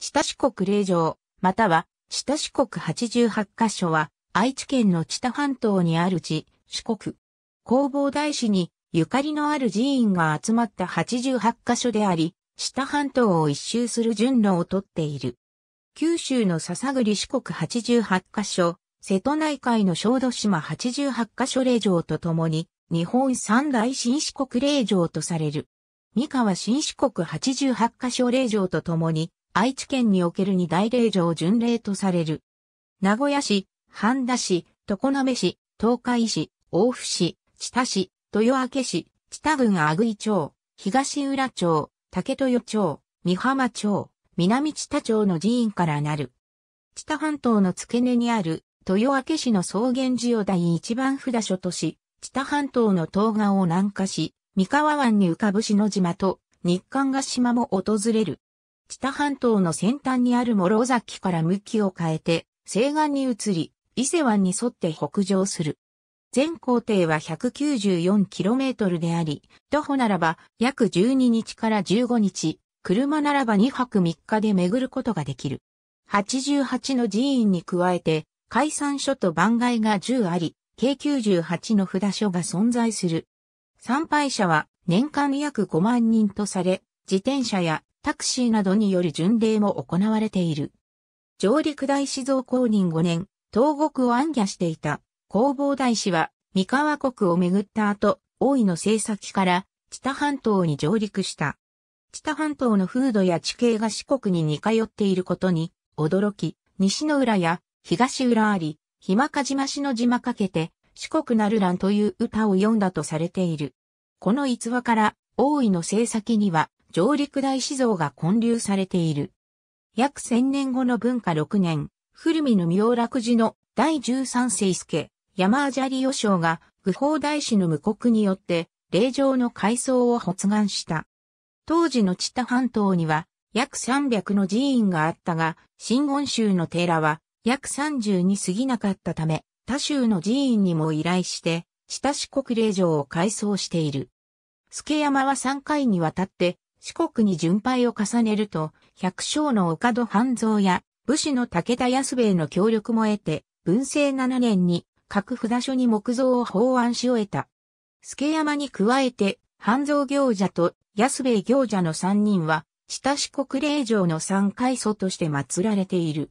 下四国霊場、または、下四国八十八カ所は、愛知県の知多半島にある地、四国。弘法大師に、ゆかりのある寺院が集まった八十八カ所であり、知半島を一周する順路をとっている。九州の笹栗四国八十八カ所、瀬戸内海の小豆島八十八カ所霊場とともに、日本三大新四国霊場とされる。三河新四国八十八カ所霊場とともに、愛知県における二大霊場巡礼とされる。名古屋市、半田市、常滑市、東海市、大府市、知多市、豊明市、知多郡阿久井町、東浦町、竹豊町、三浜町、南知多町の寺院からなる。知多半島の付け根にある、豊明市の草原寺を第一番札所とし、知多半島の東岸を南下し、三河湾に浮かぶ篠島と日韓ヶ島も訪れる。北半島の先端にある諸崎から向きを変えて、西岸に移り、伊勢湾に沿って北上する。全行程は 194km であり、徒歩ならば約12日から15日、車ならば2泊3日で巡ることができる。88の寺院に加えて、解散書と番外が10あり、計98の札書が存在する。参拝者は年間約5万人とされ、自転車やタクシーなどによる巡礼も行われている。上陸大師像公認5年、東国を暗夜していた弘法大師は三河国を巡った後、大井の政策から知多半島に上陸した。知多半島の風土や地形が四国に似通っていることに驚き、西の浦や東浦あり、ひまかじましの島かけて四国なるらんという歌を詠んだとされている。この逸話から大井の政策には上陸大師像が建立されている。約千年後の文化六年、古見の明楽寺の第十三世助、山あじゃり予将が、愚法大師の無国によって、霊場の改装を発願した。当時の知多半島には、約三百の寺院があったが、新言宗の寺は、約三十に過ぎなかったため、他州の寺院にも依頼して、知多四国霊場を改装している。助山は三回にわたって、四国に巡配を重ねると、百姓の岡戸半蔵や武士の武田安兵衛の協力も得て、文政七年に各札所に木造を法案し終えた。助山に加えて、半蔵行者と安兵衛行者の三人は、親し国霊城の三階祖として祀られている。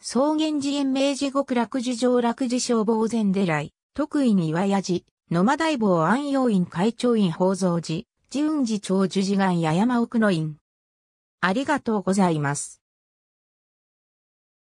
草原寺園明寺極楽寺上楽寺消防前寺来、徳に岩屋寺、野間大坊安陽院会長院宝蔵寺、自雲寺町樹寺岩や山奥の院。ありがとうございます。